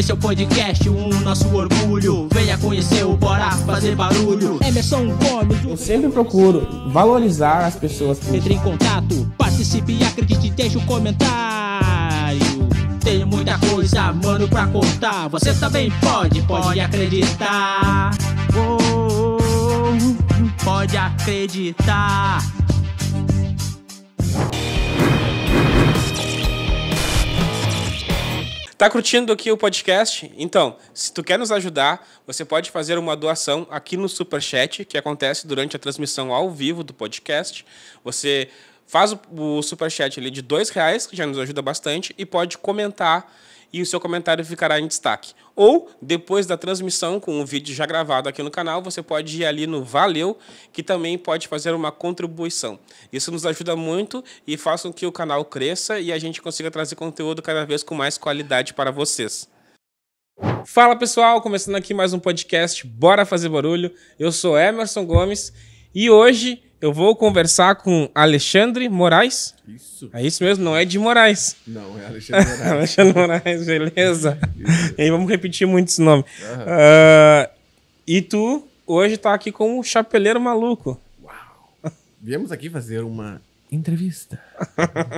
Esse é o podcast, o um nosso orgulho. Venha conhecer o Bora Fazer Barulho. Emerson Gomes. Eu sempre procuro valorizar as pessoas. Entre em contato, participe, acredite, deixe um comentário. Tenho muita coisa, mano, pra contar. Você também pode, pode acreditar. Oh, pode acreditar. Tá curtindo aqui o podcast? Então, se tu quer nos ajudar, você pode fazer uma doação aqui no Super Chat, que acontece durante a transmissão ao vivo do podcast. Você faz o, Super Chat ali de dois reais, que já nos ajuda bastante, e pode comentar e o seu comentário ficará em destaque. Ou, depois da transmissão, com um vídeo já gravado aqui no canal, você pode ir ali no Valeu, que também pode fazer uma contribuição. Isso nos ajuda muito e faz com que o canal cresça e a gente consiga trazer conteúdo cada vez com mais qualidade para vocês. Fala pessoal, começando aqui mais um podcast Bora Fazer Barulho. Eu sou Emerson Gomes e hoje eu vou conversar com Alexandre Moraes. Isso. É isso mesmo, não é de Moraes. Não, é Alexandre Moraes. Alexandre Moraes, beleza. E aí vamos repetir muito esse nome. Uh, e tu hoje tá aqui com o Chapeleiro Maluco. Uau. Viemos aqui fazer uma entrevista.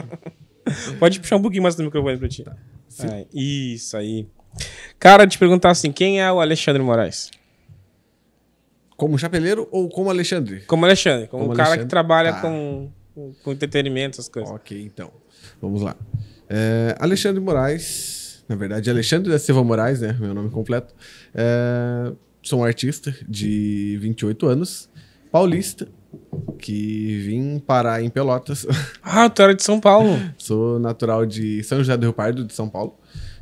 Pode puxar um pouquinho mais do microfone pra ti. Tá. Ah, isso aí. Cara, te perguntar assim, quem é o Alexandre Moraes? Como chapeleiro ou como Alexandre? Como Alexandre, como, como cara que trabalha tá. com, com entretenimento, essas coisas. Ok, então. Vamos lá. É, Alexandre Moraes, na verdade, Alexandre da Silva Moraes, né? Meu nome completo. É, sou um artista de 28 anos, paulista, que vim parar em Pelotas. Ah, tu era de São Paulo. sou natural de São José do Rio Pardo, de São Paulo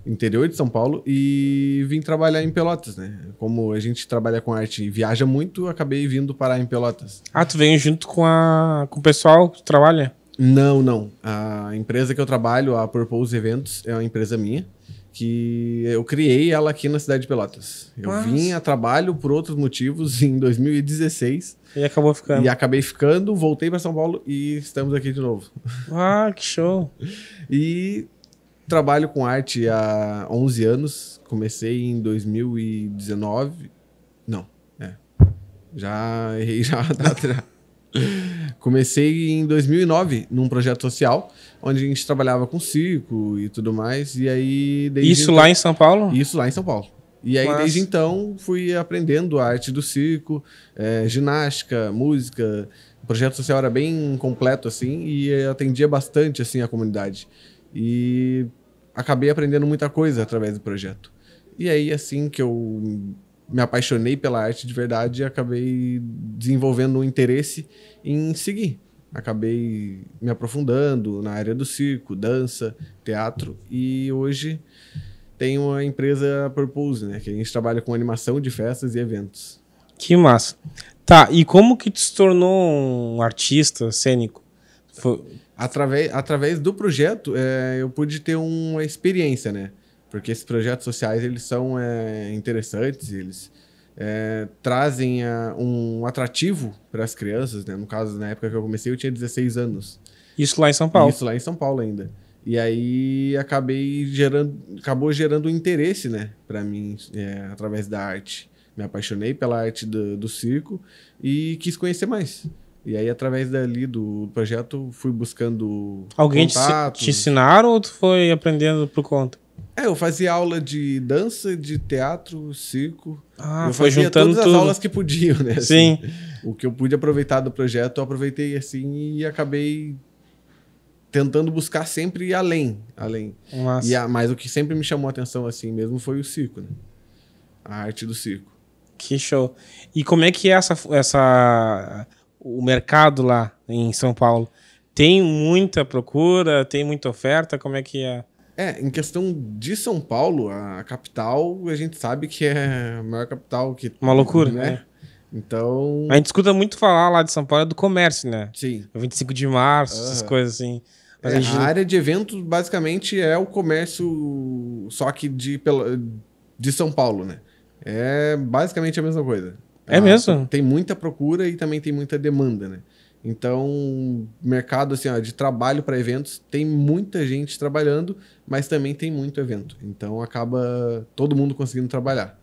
interior de São Paulo, e vim trabalhar em Pelotas, né? Como a gente trabalha com arte e viaja muito, acabei vindo parar em Pelotas. Ah, tu veio junto com, a, com o pessoal que trabalha? Não, não. A empresa que eu trabalho, a Purpose Eventos, é uma empresa minha que eu criei ela aqui na cidade de Pelotas. Eu Nossa. vim a trabalho por outros motivos em 2016. E acabou ficando. E acabei ficando, voltei para São Paulo e estamos aqui de novo. Ah, que show! e trabalho com arte há 11 anos. Comecei em 2019. Não, é. Já errei já tá atrás. Comecei em 2009 num projeto social, onde a gente trabalhava com circo e tudo mais. E aí Isso então, lá em São Paulo? Isso lá em São Paulo. E aí, desde então, fui aprendendo a arte do circo, é, ginástica, música. O projeto social era bem completo, assim, e atendia bastante, assim, a comunidade. E acabei aprendendo muita coisa através do projeto. E aí, assim que eu me apaixonei pela arte de verdade, acabei desenvolvendo um interesse em seguir. Acabei me aprofundando na área do circo, dança, teatro e hoje tenho uma empresa Purpose, né, que a gente trabalha com animação de festas e eventos. Que massa. Tá, e como que te tornou um artista cênico? Foi, através, através do projeto, é, eu pude ter uma experiência, né? Porque esses projetos sociais, eles são é, interessantes, eles é, trazem é, um atrativo para as crianças, né? No caso, na época que eu comecei, eu tinha 16 anos. Isso lá em São Paulo? Isso lá em São Paulo ainda. E aí acabei gerando, acabou gerando um interesse, né, para mim é, através da arte. Me apaixonei pela arte do, do circo e quis conhecer mais. E aí, através dali do projeto, fui buscando. Alguém te, te ensinaram ou tu foi aprendendo por conta? É, eu fazia aula de dança, de teatro, circo. Ah, eu foi juntando todas as tudo. aulas que podiam, né? Assim, Sim. O que eu pude aproveitar do projeto, eu aproveitei assim e acabei tentando buscar sempre ir além, além. Nossa. E a, mas o que sempre me chamou a atenção assim mesmo foi o circo, né? A arte do circo. Que show. E como é que é essa essa o mercado lá em São Paulo? Tem muita procura, tem muita oferta, como é que é? É, em questão de São Paulo, a capital, a gente sabe que é a maior capital que. Uma loucura, né? né? Então. A gente escuta muito falar lá de São Paulo é do comércio, né? Sim. 25 é de março, essas coisas assim. É, Mas é, a, gente... a, área de eventos basicamente é o comércio, só que de, de São Paulo, né? É basicamente a mesma coisa. Tá? É ah, mesmo? Tem muita procura e também tem muita demanda, né? Então, mercado assim, ó, de trabalho para eventos, tem muita gente trabalhando, mas também tem muito evento. Então, acaba todo mundo conseguindo trabalhar.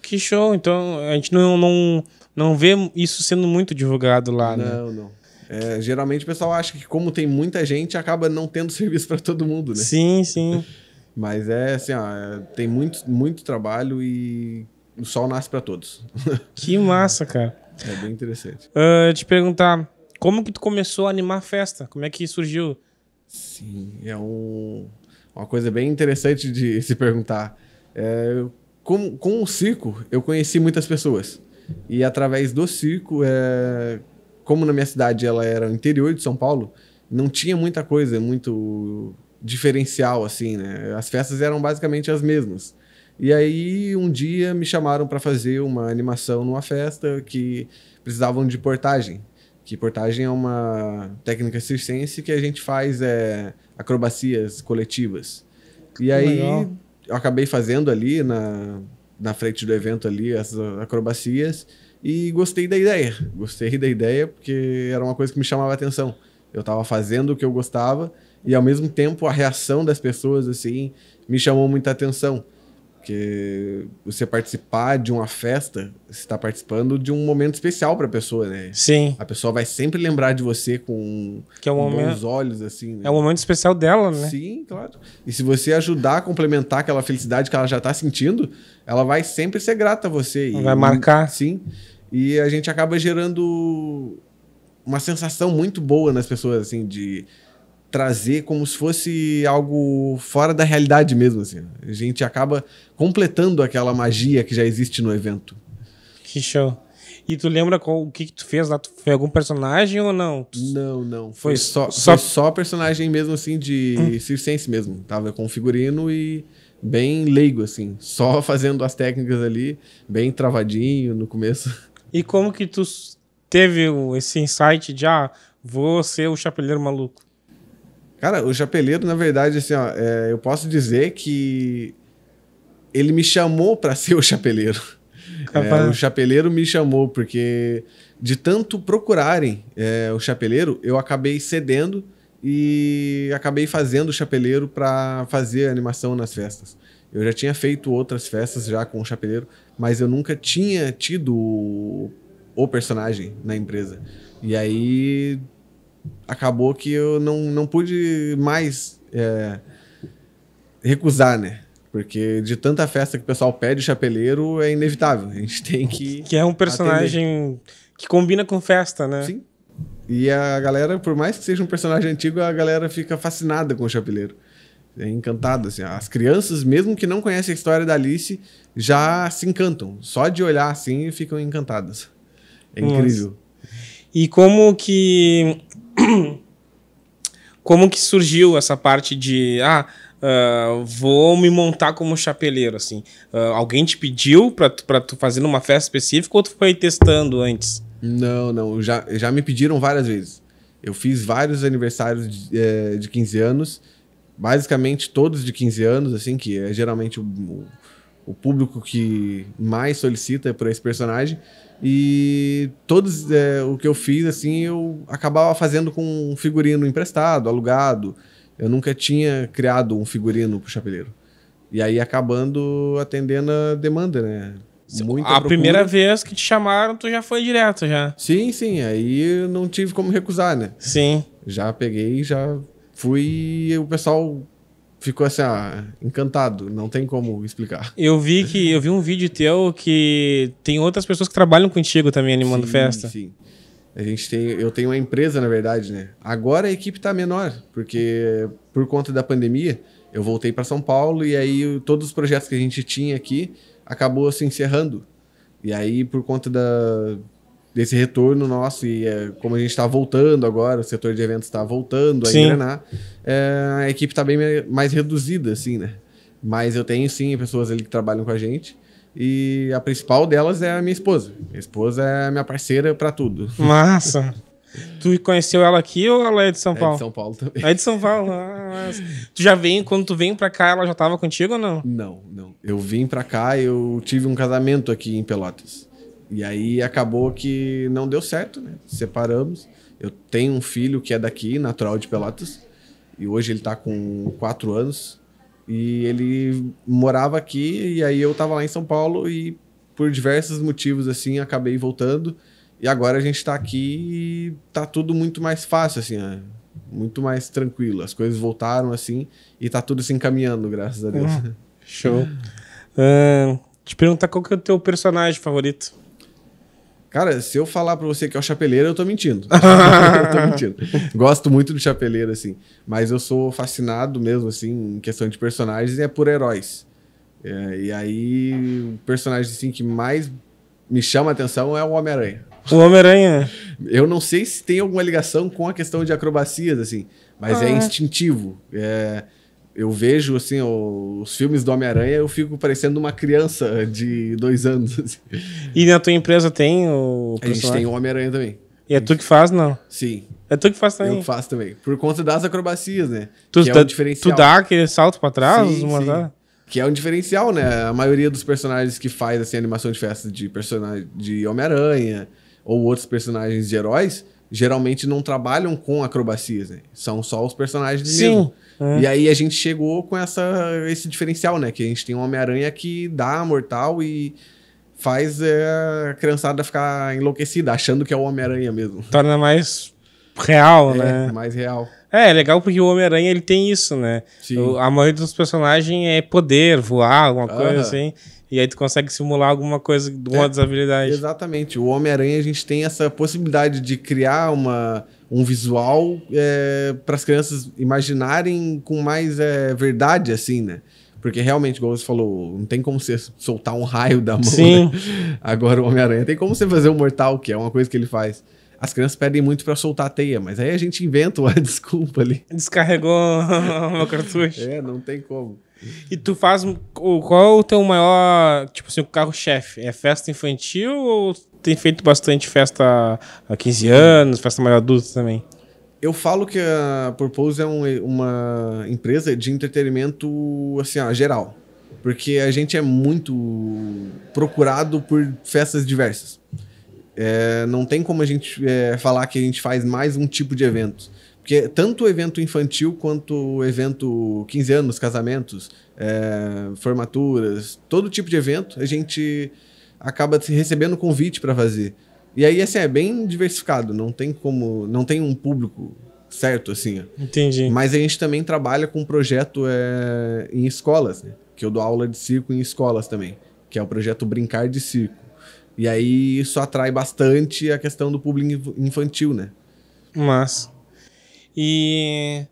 Que show! Então, a gente não, não, não vê isso sendo muito divulgado lá, não, né? Não, não. É, geralmente o pessoal acha que, como tem muita gente, acaba não tendo serviço para todo mundo, né? Sim, sim. mas é assim, ó, é, tem muito, muito trabalho e o sol nasce para todos. Que massa, cara. É bem interessante. Uh, te perguntar, como que tu começou a animar a festa? Como é que surgiu? Sim, é um, uma coisa bem interessante de se perguntar. É, com, com o circo, eu conheci muitas pessoas. E através do circo, é, como na minha cidade ela era o interior de São Paulo, não tinha muita coisa, muito diferencial, assim, né? As festas eram basicamente as mesmas. E aí um dia me chamaram para fazer uma animação numa festa que precisavam de portagem. Que portagem é uma técnica circense que a gente faz é, acrobacias coletivas. E aí legal. eu acabei fazendo ali na, na frente do evento ali essas acrobacias e gostei da ideia. Gostei da ideia porque era uma coisa que me chamava a atenção. Eu estava fazendo o que eu gostava e ao mesmo tempo a reação das pessoas assim me chamou muita atenção. Porque você participar de uma festa, você está participando de um momento especial para a pessoa, né? Sim. A pessoa vai sempre lembrar de você com, que é um com momento... bons olhos, assim. Né? É um momento especial dela, né? Sim, claro. E se você ajudar a complementar aquela felicidade que ela já está sentindo, ela vai sempre ser grata a você. Vai marcar. Sim. E a gente acaba gerando uma sensação muito boa nas pessoas, assim, de trazer como se fosse algo fora da realidade mesmo. Assim. A gente acaba completando aquela magia que já existe no evento. Que show. E tu lembra qual, o que, que, tu fez lá? Tu foi algum personagem ou não? Não, não. Foi, foi só, só... Foi só personagem mesmo, assim, de hum. circense mesmo. Tava com figurino e bem leigo, assim. Só fazendo as técnicas ali, bem travadinho no começo. E como que tu teve esse insight de, ah, vou ser o chapeleiro maluco? Cara, o Chapeleiro, na verdade, assim, ó, é, eu posso dizer que ele me chamou para ser o Chapeleiro. É, o Chapeleiro me chamou, porque de tanto procurarem é, o Chapeleiro, eu acabei cedendo e acabei fazendo o Chapeleiro para fazer animação nas festas. Eu já tinha feito outras festas já com o Chapeleiro, mas eu nunca tinha tido o, o personagem na empresa. E aí acabou que eu não, não pude mais é, recusar, né? Porque de tanta festa que o pessoal pede, o chapeleiro é inevitável. A gente tem que. Que é um personagem atender. que combina com festa, né? Sim. E a galera, por mais que seja um personagem antigo, a galera fica fascinada com o chapeleiro. É encantada. Assim. As crianças, mesmo que não conhecem a história da Alice, já se encantam. Só de olhar assim ficam encantadas. É incrível. Nossa. E como que como que surgiu essa parte de ah uh, vou me montar como chapeleiro assim uh, alguém te pediu para para tu fazer numa festa específica ou tu foi testando antes não não já já me pediram várias vezes eu fiz vários aniversários de, eh, de 15 anos basicamente todos de 15 anos assim que é geralmente o, o público que mais solicita por esse personagem e todos é, o que eu fiz, assim, eu acabava fazendo com um figurino emprestado, alugado. Eu nunca tinha criado um figurino pro chapeleiro. E aí acabando atendendo a demanda, né? Muita a procura. primeira vez que te chamaram, tu já foi direto, já. Sim, sim. Aí não tive como recusar, né? Sim. Já peguei, já fui. O pessoal ficou assim, ah, encantado, não tem como explicar. Eu vi que eu vi um vídeo teu que tem outras pessoas que trabalham contigo também animando sim, festa. Sim. A gente tem, eu tenho uma empresa, na verdade, né? Agora a equipe tá menor, porque por conta da pandemia, eu voltei para São Paulo e aí todos os projetos que a gente tinha aqui acabou se encerrando. E aí por conta da desse retorno nosso e é, como a gente está voltando agora, o setor de eventos está voltando a sim. engrenar, é, a equipe está bem mais reduzida, assim, né? Mas eu tenho sim pessoas ali que trabalham com a gente. E a principal delas é a minha esposa. Minha esposa é a minha parceira para tudo. Massa! Tu conheceu ela aqui ou ela é de São Paulo? É de São Paulo também. É de São Paulo. Ah, tu já vem, quando tu vem pra cá, ela já tava contigo ou não? Não, não. Eu vim pra cá, eu tive um casamento aqui em Pelotas. E aí acabou que não deu certo, né? Separamos. Eu tenho um filho que é daqui, natural de Pelotas, e hoje ele está com quatro anos. E ele morava aqui, e aí eu estava lá em São Paulo, e por diversos motivos, assim, acabei voltando. E agora a gente está aqui e tá tudo muito mais fácil, assim, né? muito mais tranquilo. As coisas voltaram, assim, e está tudo se encaminhando, graças a Deus. Hum, show. Uh, te perguntar qual que é o teu personagem favorito? Cara, se eu falar pra você que é o chapeleiro, eu tô mentindo. eu tô mentindo. Gosto muito do chapeleiro, assim. Mas eu sou fascinado mesmo, assim, em questão de personagens, é por heróis. É, e aí, o personagem, assim, que mais me chama a atenção é o Homem-Aranha. O Homem-Aranha. Eu não sei se tem alguma ligação com a questão de acrobacias, assim, mas é ah, é instintivo. É, eu vejo assim os filmes do Homem-Aranha, eu fico parecendo uma criança de dois anos. Assim. E na tua empresa tem o. A gente tem o Homem-Aranha também. E é tu que faz, não? Sim. É tu que faz também? Eu que faço também. Por conta das acrobacias, né? Tu, que é dá, um diferencial. tu dá aquele salto pra trás? Sim, sim. Que é um diferencial, né? A maioria dos personagens que faz assim, animação de festa de personagem de Homem-Aranha ou outros personagens de heróis, geralmente não trabalham com acrobacias, né? São só os personagens Sim. mesmo. É. E aí a gente chegou com essa, esse diferencial, né? Que a gente tem um Homem-Aranha que dá mortal e faz é, a criançada ficar enlouquecida, achando que é o Homem-Aranha mesmo. Torna mais real, é, né? Mais real. É, é legal porque o Homem-Aranha ele tem isso, né? O, a maioria dos personagens é poder, voar, alguma coisa assim. E aí tu consegue simular alguma coisa de uma é, desabilidade. Exatamente. O Homem-Aranha, a gente tem essa possibilidade de criar uma, um visual é, para as crianças imaginarem com mais é, verdade, assim, né? Porque realmente, igual você falou, não tem como você soltar um raio da mão. Sim. Né? Agora o Homem-Aranha tem como você fazer um mortal, que é uma coisa que ele faz. As crianças pedem muito para soltar a teia, mas aí a gente inventa uma desculpa ali. Descarregou o cartucho. É, não tem como. E tu faz. Qual é o teu maior, tipo assim, o carro-chefe? É festa infantil ou tem feito bastante festa há 15 anos, festa maior adulta também? Eu falo que a Purpose é um, uma empresa de entretenimento, assim, ó, geral. Porque a gente é muito procurado por festas diversas. É, não tem como a gente é, falar que a gente faz mais um tipo de evento. Porque tanto o evento infantil quanto o evento 15 anos, casamentos, é, formaturas, todo tipo de evento, a gente acaba recebendo convite para fazer. E aí, assim, é bem diversificado, não tem como. não tem um público certo, assim. Entendi. Mas a gente também trabalha com um projeto é, em escolas, né? Que eu dou aula de circo em escolas também, que é o projeto Brincar de Circo. E aí isso atrai bastante a questão do público infantil, né? Mas. E.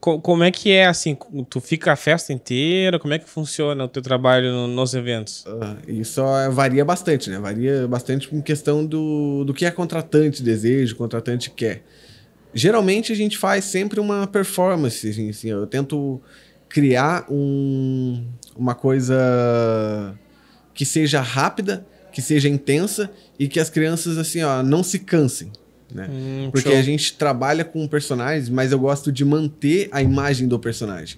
Co como é que é assim? Tu fica a festa inteira? Como é que funciona o teu trabalho no, nos eventos? Ah, isso é, varia bastante, né? Varia bastante em questão do, do que a contratante deseja, o contratante quer. Geralmente a gente faz sempre uma performance, assim, assim eu tento criar um, uma coisa que seja rápida, que seja intensa e que as crianças, assim, ó, não se cansem. Né? Hum, Porque show. a gente trabalha com personagens, mas eu gosto de manter a imagem do personagem.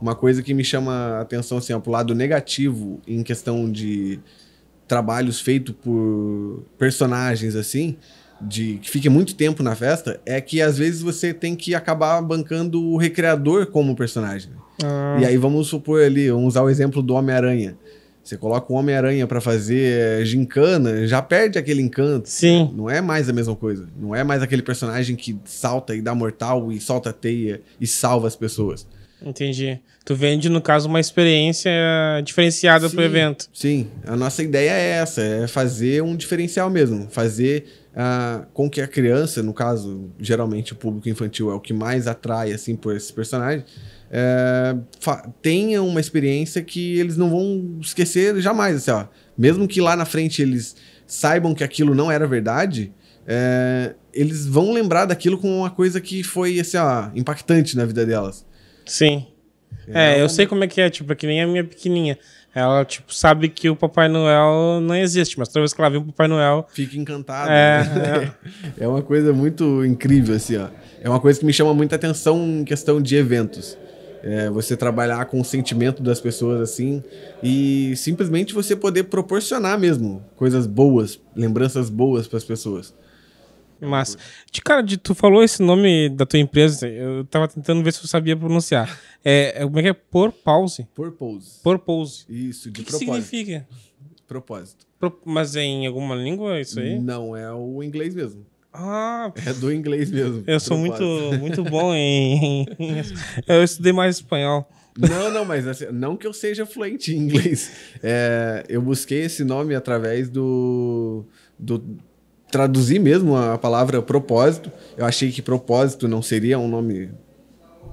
Uma coisa que me chama a atenção, assim, ó, pro lado negativo em questão de trabalhos feitos por personagens, assim, de que fique muito tempo na festa, é que às vezes você tem que acabar bancando o recreador como personagem. Ah. E aí vamos supor ali, vamos usar o exemplo do Homem-Aranha. Você coloca o Homem-Aranha para fazer é, gincana, já perde aquele encanto. Sim. Não é mais a mesma coisa. Não é mais aquele personagem que salta e dá mortal e solta teia e salva as pessoas. Entendi. Tu vende, no caso, uma experiência diferenciada para o evento. Sim, a nossa ideia é essa, é fazer um diferencial mesmo, fazer uh, com que a criança, no caso, geralmente o público infantil é o que mais atrai assim por esses personagens, é, tenha uma experiência que eles não vão esquecer jamais. Assim, ó, mesmo que lá na frente eles saibam que aquilo não era verdade, é, eles vão lembrar daquilo como uma coisa que foi assim, ó, impactante na vida delas. Sim. É, é eu sei como é que é, tipo, é que nem a minha pequenininha. Ela, tipo, sabe que o Papai Noel não existe, mas toda vez que ela vê o Papai Noel... Fica encantada. É, né? é. é uma coisa muito incrível, assim, ó. É uma coisa que me chama muita atenção em questão de eventos. É, você trabalhar com o sentimento das pessoas assim e simplesmente você poder proporcionar mesmo coisas boas, lembranças boas para as pessoas. Mas, de cara, de, tu falou esse nome da tua empresa, eu tava tentando ver se eu sabia pronunciar. É, é como é que é? pause por pause Isso, de que propósito. O que significa? Propósito. Pro, mas é em alguma língua isso aí? Não, é o inglês mesmo. Ah, é do inglês mesmo. Eu sou muito, muito bom em, Eu estudei mais espanhol. Não, não, mas assim, não que eu seja fluente em inglês. É, eu busquei esse nome através do, do. mesmo a palavra propósito. Eu achei que propósito não seria um nome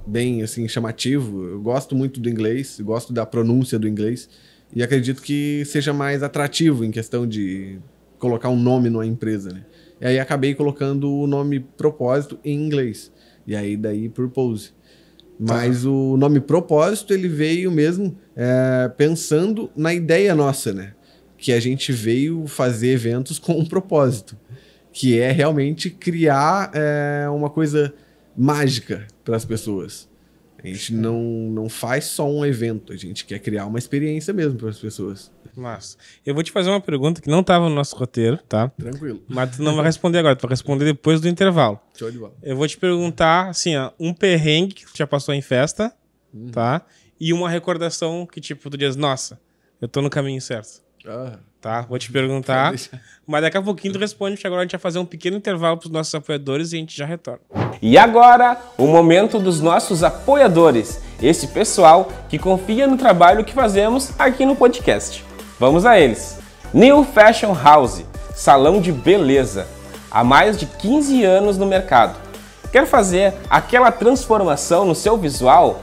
bem assim chamativo. Eu gosto muito do inglês, gosto da pronúncia do inglês e acredito que seja mais atrativo em questão de colocar um nome numa empresa, né? E aí acabei colocando o nome propósito em inglês. E aí daí Purpose. Mas tá. o nome propósito ele veio mesmo é, pensando na ideia nossa, né? Que a gente veio fazer eventos com um propósito, que é realmente criar é, uma coisa mágica para as pessoas. A gente não, não faz só um evento, a gente quer criar uma experiência mesmo para as pessoas. Massa. Eu vou te fazer uma pergunta que não estava no nosso roteiro, tá? Tranquilo. Mas tu não vai responder agora, tu vai responder depois do intervalo. Show de bola. Eu vou te perguntar, assim, ó, um perrengue que tu já passou em festa, uhum. tá? E uma recordação que, tipo, tu diz, nossa, eu tô no caminho certo. Ah. Tá? Vou te perguntar. Mas daqui a pouquinho tu responde, porque agora a gente vai fazer um pequeno intervalo para os nossos apoiadores e a gente já retorna. E agora, o momento dos nossos apoiadores. Esse pessoal que confia no trabalho que fazemos aqui no podcast. Vamos a eles. New Fashion House, salão de beleza, há mais de 15 anos no mercado. Quer fazer aquela transformação no seu visual?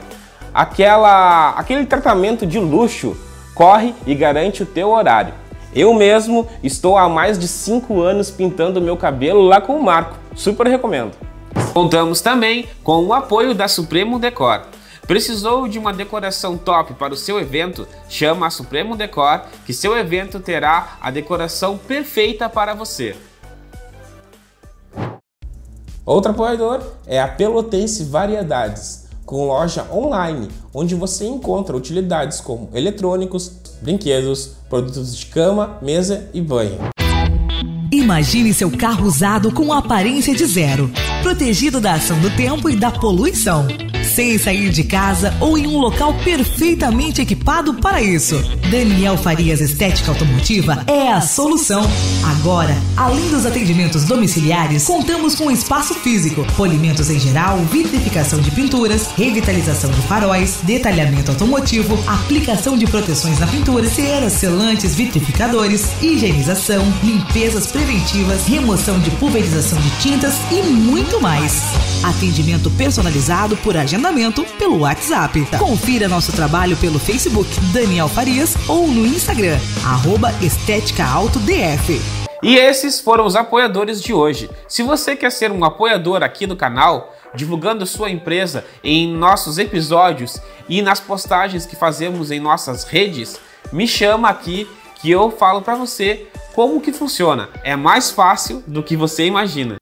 Aquela, aquele tratamento de luxo? Corre e garante o teu horário. Eu mesmo estou há mais de 5 anos pintando meu cabelo lá com o Marco. Super recomendo. Contamos também com o apoio da Supremo Decor. Precisou de uma decoração top para o seu evento? Chama a Supremo Decor, que seu evento terá a decoração perfeita para você. Outro apoiador é a Pelotense Variedades, com loja online, onde você encontra utilidades como eletrônicos, brinquedos, produtos de cama, mesa e banho. Imagine seu carro usado com aparência de zero, protegido da ação do tempo e da poluição sem sair de casa ou em um local perfeitamente equipado para isso. Daniel Farias Estética Automotiva é a solução. Agora, além dos atendimentos domiciliares, contamos com espaço físico, polimentos em geral, vitrificação de pinturas, revitalização de faróis, detalhamento automotivo, aplicação de proteções na pintura, ceras, selantes, vitrificadores, higienização, limpezas preventivas, remoção de pulverização de tintas e muito mais. Atendimento personalizado por agenda agendamento pelo WhatsApp. Confira nosso trabalho pelo Facebook Daniel Farias ou no Instagram, arroba E esses foram os apoiadores de hoje. Se você quer ser um apoiador aqui do canal, divulgando sua empresa em nossos episódios e nas postagens que fazemos em nossas redes, me chama aqui que eu falo para você como que funciona. É mais fácil do que você imagina.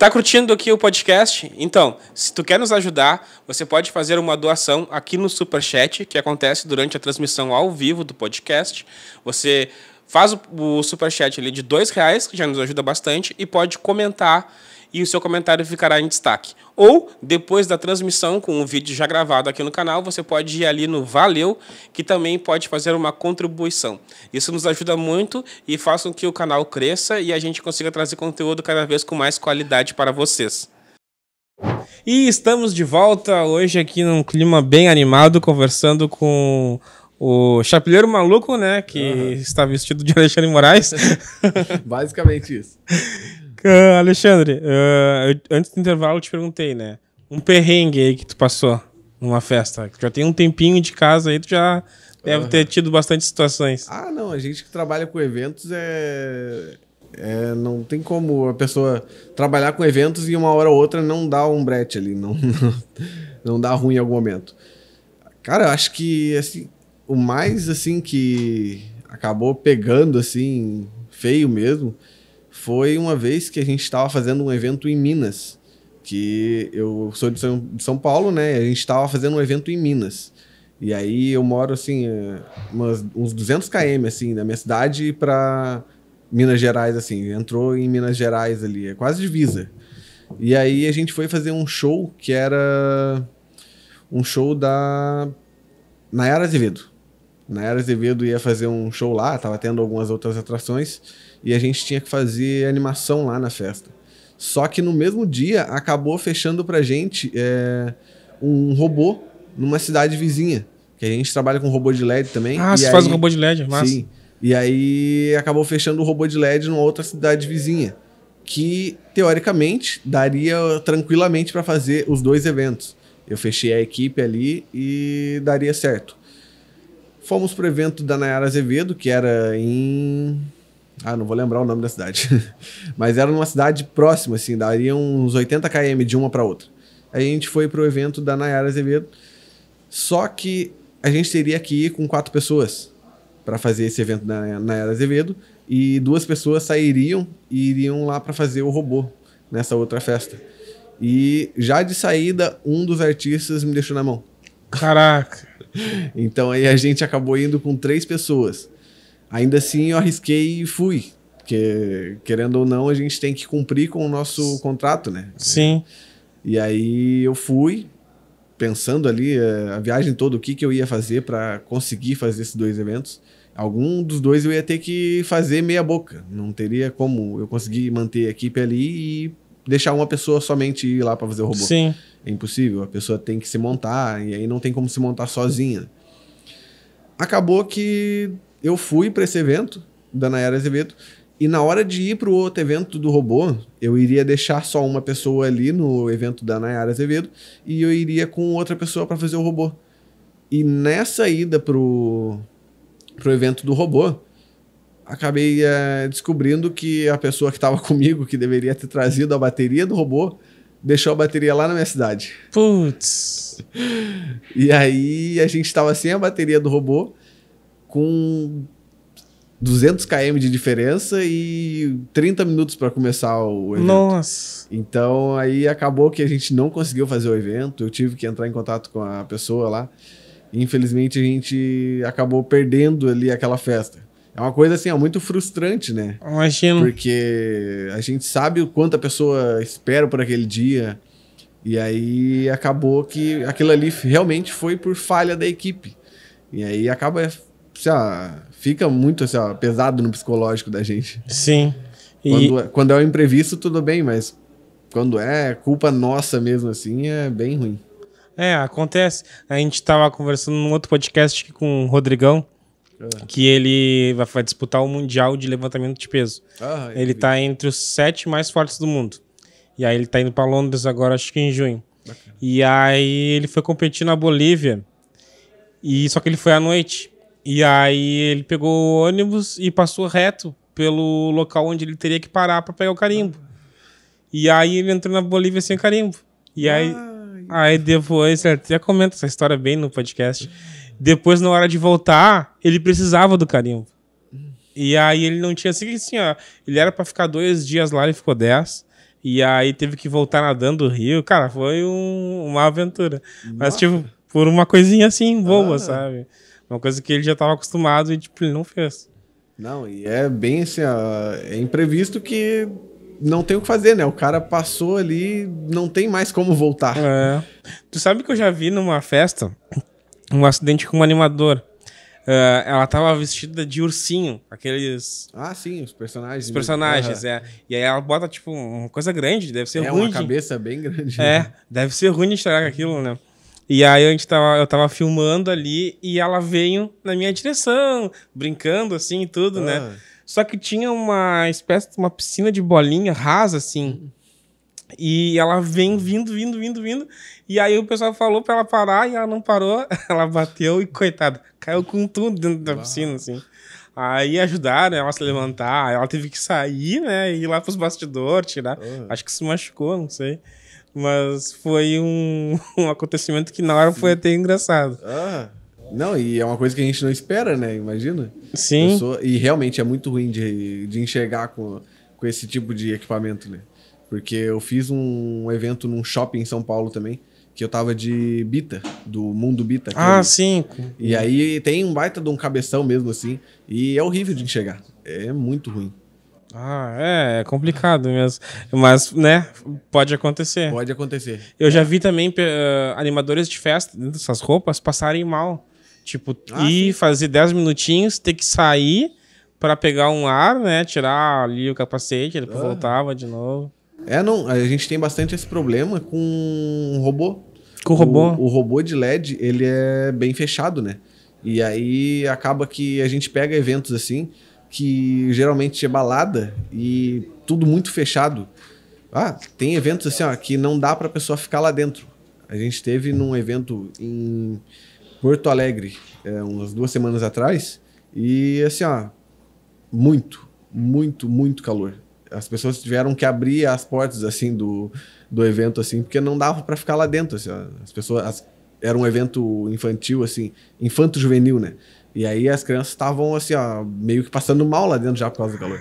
Tá curtindo aqui o podcast? Então, se tu quer nos ajudar, você pode fazer uma doação aqui no Super Chat, que acontece durante a transmissão ao vivo do podcast. Você faz o, Super Chat ali de dois reais, que já nos ajuda bastante, e pode comentar e o seu comentário ficará em destaque. Ou, depois da transmissão, com o vídeo já gravado aqui no canal, você pode ir ali no Valeu, que também pode fazer uma contribuição. Isso nos ajuda muito e faz com que o canal cresça e a gente consiga trazer conteúdo cada vez com mais qualidade para vocês. E estamos de volta hoje aqui num clima bem animado, conversando com o Chapeleiro Maluco, né? Que uhum. está vestido de Alexandre Moraes. Basicamente isso. Ah, Alexandre, uh, eu, antes do intervalo eu te perguntei, né? Um perrengue aí que tu passou numa festa. Já tem um tempinho de casa aí, tu já deve uhum. ter tido bastante situações. Ah, não. A gente que trabalha com eventos é... é. não tem como a pessoa trabalhar com eventos e uma hora ou outra não dá um brete ali, não, não, dá ruim em algum momento. Cara, eu acho que assim, o mais assim que acabou pegando assim feio mesmo foi uma vez que a gente estava fazendo um evento em Minas. Que eu sou de São, de São Paulo, né? A gente estava fazendo um evento em Minas. E aí eu moro, assim, é, umas, uns 200 km, assim, da minha cidade para Minas Gerais, assim. Entrou em Minas Gerais ali, é quase divisa. E aí a gente foi fazer um show que era um show da Nayara Azevedo. Nayara Azevedo ia fazer um show lá, tava tendo algumas outras atrações e a gente tinha que fazer animação lá na festa. Só que no mesmo dia acabou fechando pra gente é, um robô numa cidade vizinha. Que a gente trabalha com robô de LED também. Ah, você aí, faz um robô de LED, massa. Sim. E aí acabou fechando o robô de LED numa outra cidade vizinha. Que, teoricamente, daria tranquilamente para fazer os dois eventos. Eu fechei a equipe ali e daria certo. Fomos pro evento da Nayara Azevedo, que era em ah, não vou lembrar o nome da cidade. Mas era numa cidade próxima, assim, daria uns 80 km de uma para outra. Aí a gente foi pro evento da Nayara Azevedo. Só que a gente teria que ir com quatro pessoas para fazer esse evento da Nayara Azevedo. E duas pessoas sairiam e iriam lá para fazer o robô nessa outra festa. E já de saída, um dos artistas me deixou na mão. Caraca! então aí a gente acabou indo com três pessoas. Ainda assim, eu arrisquei e fui. Porque, querendo ou não, a gente tem que cumprir com o nosso contrato, né? Sim. E, aí eu fui, pensando ali a, eh, a viagem toda, o que, que eu ia fazer para conseguir fazer esses dois eventos. Algum dos dois eu ia ter que fazer meia boca. Não teria como eu conseguir manter a equipe ali e deixar uma pessoa somente ir lá para fazer o robô. Sim. É impossível. A pessoa tem que se montar e aí não tem como se montar sozinha. Acabou que eu fui para esse evento da Nayara Azevedo e na hora de ir para o outro evento do robô, eu iria deixar só uma pessoa ali no evento da Nayara Azevedo e eu iria com outra pessoa para fazer o robô. E nessa ida para o evento do robô, acabei é, descobrindo que a pessoa que estava comigo, que deveria ter trazido a bateria do robô, deixou a bateria lá na minha cidade. Putz! e aí a gente estava sem a bateria do robô com 200 km de diferença e 30 minutos para começar o evento. Nossa! Então aí acabou que a gente não conseguiu fazer o evento, eu tive que entrar em contato com a pessoa lá. Infelizmente a gente acabou perdendo ali aquela festa. É uma coisa assim, é muito frustrante, né? Imagino. Porque a gente sabe o quanto a pessoa espera por aquele dia. E aí acabou que aquilo ali realmente foi por falha da equipe. E aí acaba sei assim, lá, fica muito sei assim, lá, pesado no psicológico da gente. Sim. E... Quando, é, quando é o imprevisto, tudo bem, mas quando é culpa nossa mesmo, assim, é bem ruim. É, acontece. A gente tava conversando num outro podcast com o Rodrigão, ah. que ele vai disputar o Mundial de Levantamento de Peso. Ah, ele está tá entre os sete mais fortes do mundo. E aí ele tá indo para Londres agora, acho que em junho. Bacana. E aí ele foi competir na Bolívia. E só que ele foi à noite. E aí ele pegou o ônibus e passou reto pelo local onde ele teria que parar para pegar o carimbo. E aí ele entrou na Bolívia sem carimbo. E aí, aí depois, ele até comenta essa história bem no podcast. Depois, na hora de voltar, ele precisava do carimbo. E aí ele não tinha assim, assim ó, ele era para ficar dois dias lá, ele ficou dez. E aí teve que voltar nadando do rio. Cara, foi um, uma aventura. Nossa. Mas, tipo, por uma coisinha assim, boa, ah. sabe? Uma coisa que ele já estava acostumado e, tipo, ele não fez. Não, e é bem assim, ó, é imprevisto que não tem o que fazer, né? O cara passou ali, não tem mais como voltar. É. Tu sabe que eu já vi numa festa um acidente com um animador. Uh, ela tava vestida de ursinho, aqueles. Ah, sim, os personagens. Os personagens, uhum. é. E aí ela bota, tipo, uma coisa grande, deve ser é ruim. É uma cabeça bem grande. É, né? deve ser ruim de estragar aquilo, né? E aí a gente tava, eu tava filmando ali e ela veio na minha direção, brincando assim e tudo, né? ah. né? Só que tinha uma espécie de uma piscina de bolinha rasa, assim. E ela vem vindo, vindo, vindo, vindo. E aí o pessoal falou pra ela parar e ela não parou. Ela bateu e, coitada, caiu com tudo dentro da Uau. piscina, assim. Aí ajudaram ela a se levantar. Ela teve que sair, né? Ir lá pros bastidores, tirar. Ah. Acho que se machucou, não sei. Mas foi um, um acontecimento que na hora foi até engraçado. Ah, não, e é uma coisa que a gente não espera, né? Imagina. Sim. e realmente é muito ruim de, de enxergar com, com esse tipo de equipamento, né? Porque eu fiz um evento num shopping em São Paulo também, que eu tava de Bita, do Mundo Bita. Ah, sim. E aí tem um baita de um cabeção mesmo assim, e é horrível de enxergar. É muito ruim. Ah, é, é complicado mesmo. Mas, né, pode acontecer. Pode acontecer. Eu é. já vi também uh, animadores de festa, né, dessas roupas, passarem mal. Tipo, ah, ir sim. fazer 10 minutinhos, ter que sair para pegar um ar, né, tirar ali o capacete, ele ah. voltava de novo. É, não, a gente tem bastante esse problema com um robô. Com o robô? O, o robô de LED, ele é bem fechado, né? E aí acaba que a gente pega eventos assim, que geralmente é balada e tudo muito fechado. Ah, tem eventos assim, ó, que não dá para a pessoa ficar lá dentro. A gente teve num evento em Porto Alegre, é, umas duas semanas atrás, e assim, ó, muito, muito, muito calor. As pessoas tiveram que abrir as portas assim do, do evento assim, porque não dava para ficar lá dentro, assim, ó. as pessoas as, era um evento infantil assim, infanto juvenil, né? E aí as crianças estavam assim, ó, meio que passando mal lá dentro já por causa do calor.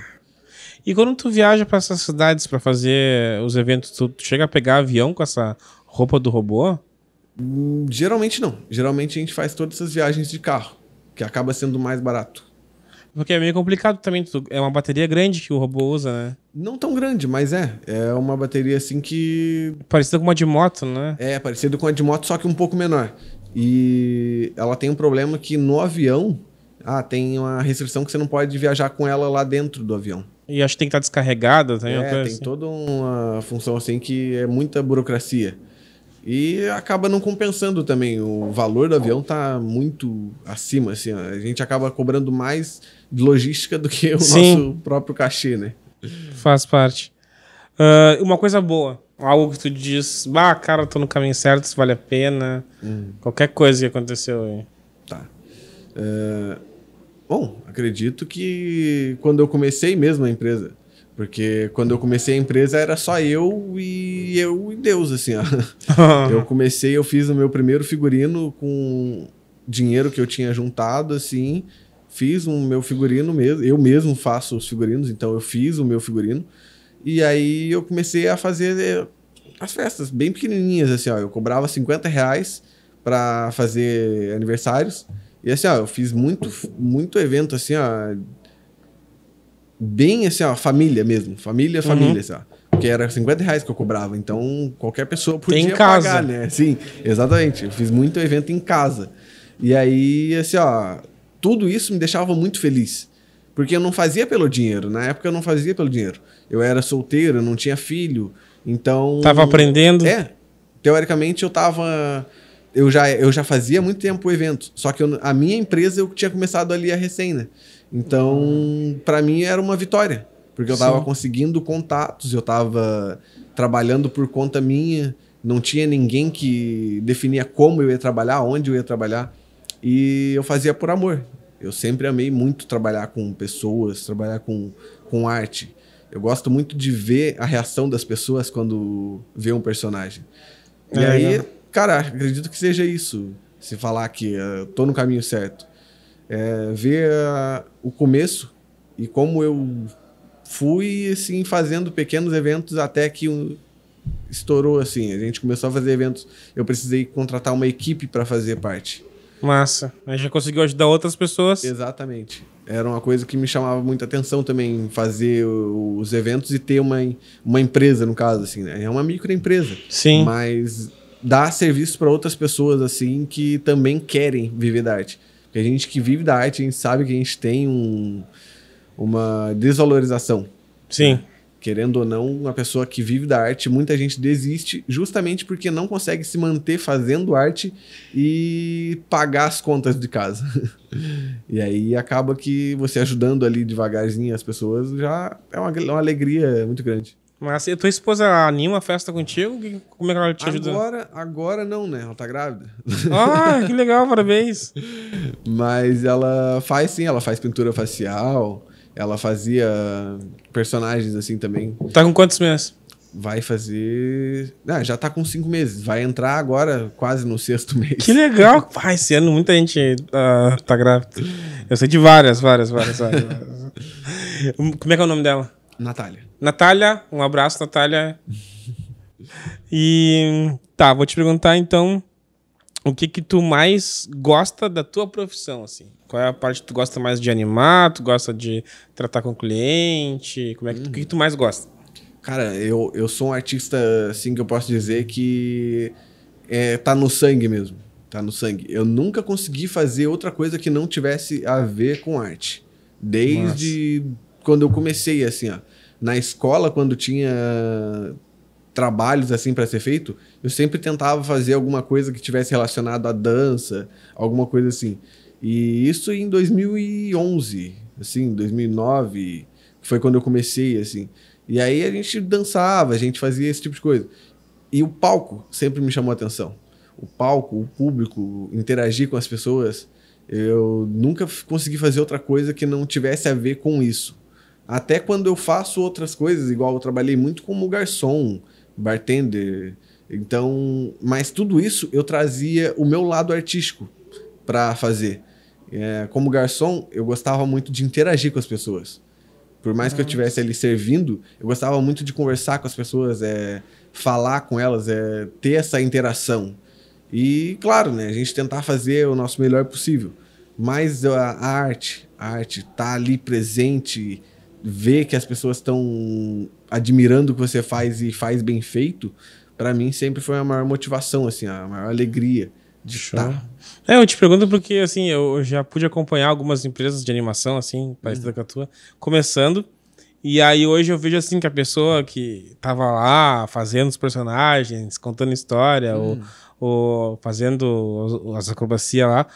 E quando tu viaja para essas cidades para fazer os eventos, tu, chega a pegar avião com essa roupa do robô? Hum, geralmente não. Geralmente a gente faz todas essas viagens de carro, que acaba sendo mais barato. Porque é meio complicado também. É uma bateria grande que o robô usa, né? Não tão grande, mas é. É uma bateria assim que. Parecida com uma de moto, né? É, parecida com a de moto, só que um pouco menor. E ela tem um problema que no avião, ah, tem uma restrição que você não pode viajar com ela lá dentro do avião. E acho que tem que estar tá descarregada, tem é, tem assim. toda uma função assim que é muita burocracia. E acaba não compensando também. O valor do avião tá muito acima, assim. A gente acaba cobrando mais de logística do que o Sim. nosso próprio cachê, né? Faz parte. Uh, uma coisa boa algo que tu diz, ah, cara, tô no caminho certo, isso vale a pena. Hum. Qualquer coisa que aconteceu aí. Tá. É... Bom, acredito que quando eu comecei mesmo a empresa, porque quando eu comecei a empresa era só eu e eu e Deus, assim. Ó. eu comecei, eu fiz o meu primeiro figurino com dinheiro que eu tinha juntado, assim. Fiz o um meu figurino mesmo, eu mesmo faço os figurinos, então eu fiz o meu figurino. E aí eu comecei a fazer eh, as festas bem pequenininhas, assim, ó. Eu cobrava 50 reais para fazer aniversários. E assim, ó, eu fiz muito, muito evento, assim, ó. Bem, assim, ó, família mesmo. Família, uhum. família, uhum. assim, ó. Porque era 50 reais que eu cobrava. Então, qualquer pessoa podia Tem em casa. pagar, né? Sim, exatamente. Eu fiz muito evento em casa. E aí, assim, ó... Tudo isso me deixava muito feliz. Porque eu não fazia pelo dinheiro. Na época, eu não fazia pelo dinheiro eu era solteiro, não tinha filho. Então. Tava aprendendo? É. Teoricamente eu tava. Eu já, eu já fazia muito tempo o evento. Só que eu, a minha empresa eu tinha começado ali a recém, né? Então, para mim era uma vitória. Porque eu tava Sim. conseguindo contatos, eu tava trabalhando por conta minha. Não tinha ninguém que definia como eu ia trabalhar, onde eu ia trabalhar. E eu fazia por amor. Eu sempre amei muito trabalhar com pessoas, trabalhar com, com arte. Eu gosto muito de ver a reação das pessoas quando vê um personagem. É e é, aí, cara, acredito que seja isso. Se falar que uh, tô no caminho certo. É, ver uh, o começo e como eu fui, assim, fazendo pequenos eventos até que um, estourou, assim. A gente começou a fazer eventos. Eu precisei contratar uma equipe para fazer parte. Massa. Aí já conseguiu ajudar outras pessoas. Exatamente. Era uma coisa que me chamava muita atenção também, fazer os eventos e ter uma, uma empresa, no caso, assim, né? É uma microempresa. Sim. Mas dar serviço para outras pessoas, assim, que também querem viver da arte. Porque a gente que vive da arte, a gente sabe que a gente tem um, uma desvalorização. Sim. Né? querendo ou não, uma pessoa que vive da arte, muita gente desiste justamente porque não consegue se manter fazendo arte e pagar as contas de casa. e aí acaba que você ajudando ali devagarzinho as pessoas já é uma, é uma alegria muito grande. Mas a tua esposa anima a festa contigo? Como é que ela te ajuda? Agora, agora não, né? Ela tá grávida. Ah, que legal, parabéns! Mas ela faz sim, ela faz pintura facial, ela fazia personagens assim também. Tá com quantos meses? Vai fazer. Ah, já tá com cinco meses. Vai entrar agora, quase no sexto mês. Que legal! Pai, esse ano muita gente uh, tá grávida. Eu sei de várias, várias, várias, várias. Como é que é o nome dela? Natália. Natália, um abraço, Natália. E tá, vou te perguntar então o que que tu mais gosta da tua profissão, assim? Qual é a parte que tu gosta mais de animar? Tu gosta de tratar com o cliente? Como é que, uhum. que, que tu mais gosta? Cara, eu, eu sou um artista, assim, que eu posso dizer que é, tá no sangue mesmo. Tá no sangue. Eu nunca consegui fazer outra coisa que não tivesse a ver com arte. Desde Nossa. quando eu comecei, assim, ó. Na escola, quando tinha trabalhos, assim, para ser feito, eu sempre tentava fazer alguma coisa que tivesse relacionado à dança, alguma coisa assim. E isso em 2011, assim, 2009, que foi quando eu comecei, assim. E aí a gente dançava, a gente fazia esse tipo de coisa. E o palco sempre me chamou a atenção. O palco, o público, interagir com as pessoas. Eu nunca consegui fazer outra coisa que não tivesse a ver com isso. Até quando eu faço outras coisas, igual eu trabalhei muito como garçom, bartender, então, mas tudo isso eu trazia o meu lado artístico para fazer. É, como garçom, eu gostava muito de interagir com as pessoas. Por mais que eu estivesse ah. ali servindo, eu gostava muito de conversar com as pessoas, é, falar com elas, é, ter essa interação. E, claro, né, a gente tentar fazer o nosso melhor possível. Mas a, a arte, a arte tá ali presente, ver que as pessoas estão admirando o que você faz e faz bem feito, para mim sempre foi a maior motivação, assim, a maior alegria de estar tá. É, eu te pergunto porque, assim, eu já pude acompanhar algumas empresas de animação, assim, parecida uhum. com a tua, começando. E aí hoje eu vejo, assim, que a pessoa que tava lá fazendo os personagens, contando história, uhum. ou, ou fazendo as acrobacias lá,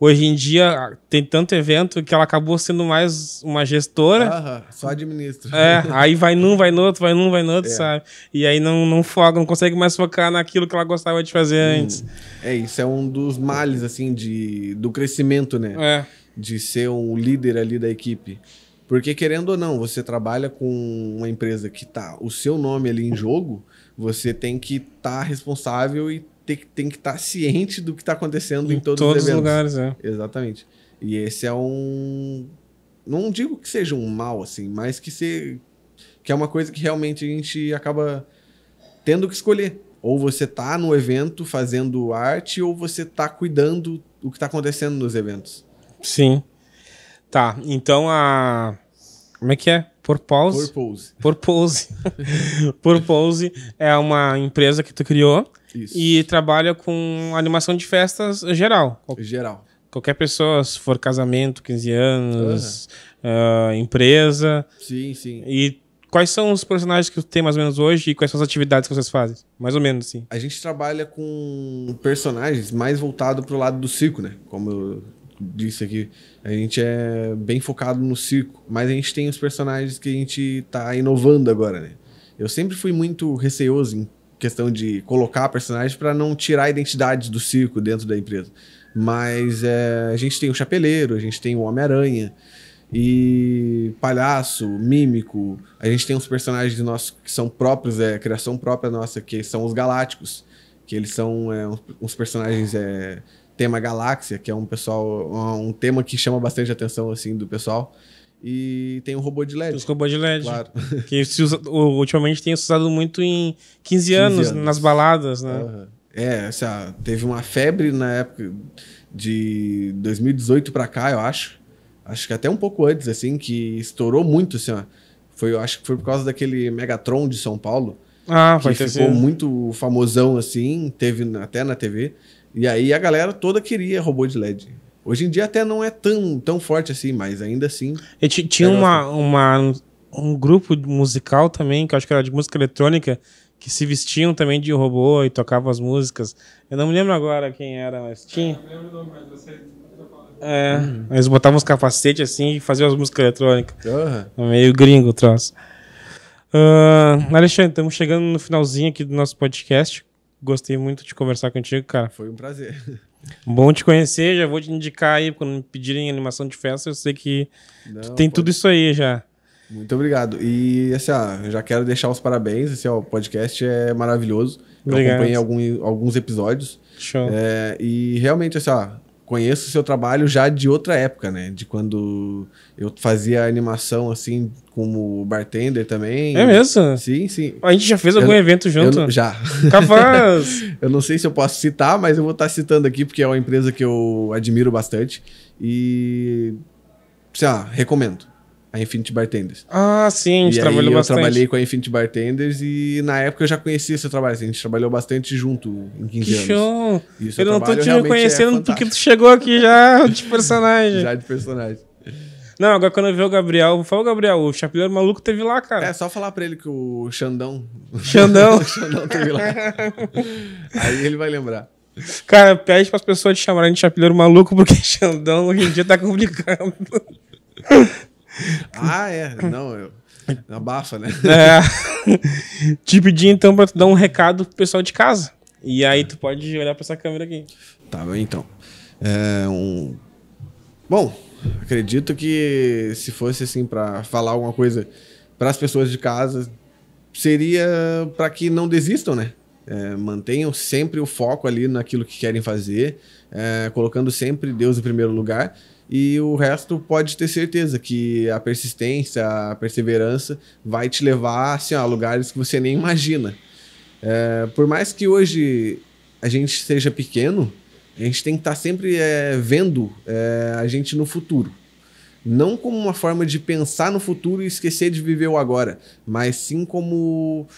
Hoje em dia tem tanto evento que ela acabou sendo mais uma gestora. Aham, só administra. É, aí vai num, vai no outro, vai num, vai no outro, é. sabe? E aí não, não foca, não consegue mais focar naquilo que ela gostava de fazer hum. antes. É, isso é um dos males, assim, de, do crescimento, né? É. De ser um líder ali da equipe. Porque, querendo ou não, você trabalha com uma empresa que tá o seu nome ali em jogo, você tem que estar tá responsável e tem, tem que estar tá ciente do que está acontecendo em, em todos, todos os, lugares. É. Exatamente. E esse é um. Não digo que seja um mal, assim, mas que, se... que é uma coisa que realmente a gente acaba tendo que escolher. Ou você tá no evento fazendo arte, ou você tá cuidando do que está acontecendo nos eventos. Sim. Tá, então a. Como é que é? Por Por pose. Por pose é uma empresa que tu criou Isso. e trabalha com animação de festas geral. Geral. Qualquer pessoa, se for casamento, 15 anos, uhum. uh, empresa. Sim, sim. E quais são os personagens que tu tem mais ou menos hoje e quais são as atividades que vocês fazem? Mais ou menos, sim. A gente trabalha com personagens mais voltado pro lado do circo, né? Como eu disse aqui, a gente é bem focado no circo, mas a gente tem os personagens que a gente tá inovando agora, né? Eu sempre fui muito receoso em questão de colocar personagens para não tirar a identidade do circo dentro da empresa. Mas é, a gente tem o Chapeleiro, a gente tem o Homem-Aranha, e palhaço, mímico. A gente tem uns personagens nossos que são próprios, é criação própria nossa, que são os galácticos, que eles são é, uns personagens é, tema galáxia, que é um pessoal um tema que chama bastante atenção assim do pessoal. E tem o um robô de LED. Os robôs de LED. Claro. Que se usa, ultimamente tem usado muito em 15, 15 anos, anos, nas baladas, né? Uhum. É, essa, teve uma febre na época de 2018 para cá, eu acho. Acho que até um pouco antes, assim, que estourou muito, assim, ó. Foi, eu acho que foi por causa daquele Megatron de São Paulo. Ah, que ficou sido. muito famosão, assim, teve até na TV. E aí a galera toda queria robô de LED. Hoje em dia até não é tão, tão forte assim, mas ainda assim. E tinha uma, assim. uma, um grupo musical também, que acho que era de música eletrônica, que se vestiam também de robô e tocavam as músicas. Eu não me lembro agora quem era, mas tinha. Eu lembro mas você. É, uhum. eles botavam os capacetes assim e faziam as músicas eletrônicas. Uhum. Meio gringo o troço. Uh, Alexandre, estamos chegando no finalzinho aqui do nosso podcast. Gostei muito de conversar contigo, cara. Foi um prazer. Bom te conhecer, já vou te indicar aí quando me pedirem animação de festa, eu sei que Não, tu tem pode... tudo isso aí já. Muito obrigado. E assim, ó, já quero deixar os parabéns. Esse assim, ó, o podcast é maravilhoso. Obrigado. Eu acompanhei algum, alguns episódios. Show. É, e realmente, assim, ó, conheço o seu trabalho já de outra época, né? De quando eu fazia animação, assim, como bartender também. É mesmo? Sim, sim. A gente já fez algum eu, evento junto? Eu, já. Capaz! eu não sei se eu posso citar, mas eu vou estar citando aqui, porque é uma empresa que eu admiro bastante. E... Sei lá, recomendo a Infinity Bartenders. Ah, sim, a gente e trabalhou aí bastante. Eu trabalhei com a Infinity Bartenders e na época eu já conhecia seu trabalho. Assim, a gente trabalhou bastante junto em 15 que anos. Show! Isso, eu não tô te é reconhecendo é porque tu chegou aqui já de personagem. já de personagem. Não, agora quando eu ver o Gabriel, fala o Gabriel, o chapeleiro maluco teve lá, cara. É, só falar pra ele que o Xandão. Xandão? o Xandão teve lá. aí ele vai lembrar. Cara, pede pras pessoas te chamarem de chapeleiro maluco, porque Xandão hoje em dia tá complicado ah, é. Não, eu. Abafa, né? É. Te pedi então pra tu dar um recado pro pessoal de casa. E aí tu pode olhar pra essa câmera aqui. Tá bom então. É um. Bom, acredito que se fosse assim para falar alguma coisa para as pessoas de casa, seria para que não desistam, né? É, mantenham sempre o foco ali naquilo que querem fazer, é, colocando sempre Deus em primeiro lugar e o resto pode ter certeza que a persistência, a perseverança vai te levar assim, a lugares que você nem imagina. É, por mais que hoje a gente seja pequeno, a gente tem que estar tá sempre é, vendo é, a gente no futuro. Não como uma forma de pensar no futuro e esquecer de viver o agora, mas sim como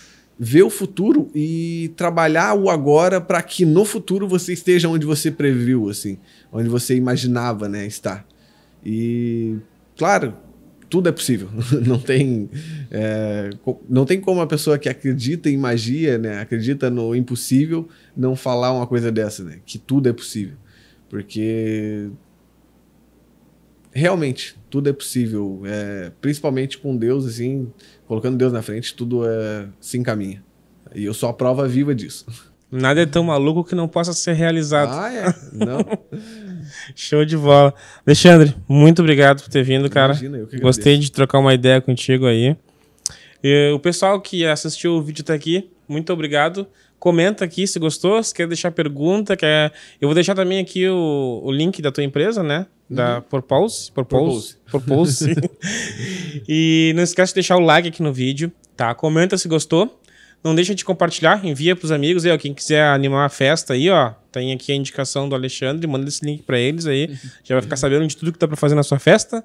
ver o futuro e trabalhar o agora para que no futuro você esteja onde você previu, assim onde você imaginava né, estar. E, claro, tudo é possível. não, tem, é, não tem como a pessoa que acredita em magia, né, acredita no impossível, não falar uma coisa dessa, né, que tudo é possível. Porque realmente tudo é possível, é, principalmente com Deus, assim, colocando Deus na frente, tudo é, se encaminha. E eu sou a prova viva disso. Nada é tão maluco que não possa ser realizado. Ah, é? Não. Show de bola. Alexandre, muito obrigado por ter vindo, cara. Imagina, eu que Gostei de trocar uma ideia contigo aí. E, o pessoal que assistiu o vídeo até aqui, muito obrigado. Comenta aqui se gostou, se quer deixar pergunta, quer... Eu vou deixar também aqui o, o link da tua empresa, né? Da uhum. Propulse. Propulse. e não esquece de deixar o like aqui no vídeo, tá? Comenta se gostou. Não deixa de compartilhar, envia para os amigos aí, ó, quem quiser animar a festa aí, ó, tem aqui a indicação do Alexandre, manda esse link para eles aí, já vai ficar sabendo de tudo que dá tá para fazer na sua festa.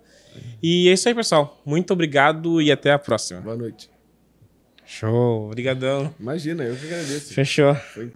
E é isso aí, pessoal. Muito obrigado e até a próxima. Boa noite. Show, obrigadão. Imagina, eu que agradeço. Fechou. Foi.